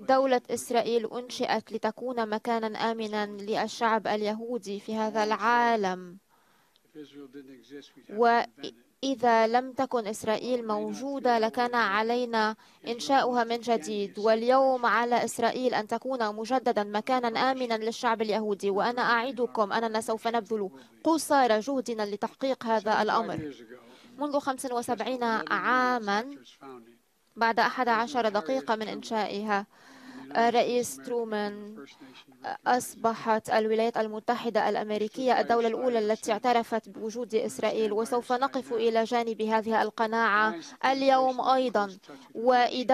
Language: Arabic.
دولة إسرائيل أنشئت لتكون مكانا آمنا للشعب اليهودي في هذا العالم وإذا لم تكن إسرائيل موجودة لكان علينا إنشاؤها من جديد واليوم على إسرائيل أن تكون مجددا مكانا آمنا للشعب اليهودي وأنا أعدكم أننا سوف نبذل قصارى جهدنا لتحقيق هذا الأمر منذ 75 عاما بعد 11 دقيقة من إنشائها آه، رئيس ترومان آه، أصبحت الولايات المتحدة الأمريكية الدولة الأولى التي اعترفت بوجود إسرائيل وسوف نقف إلى جانب هذه القناعة اليوم أيضا وإذا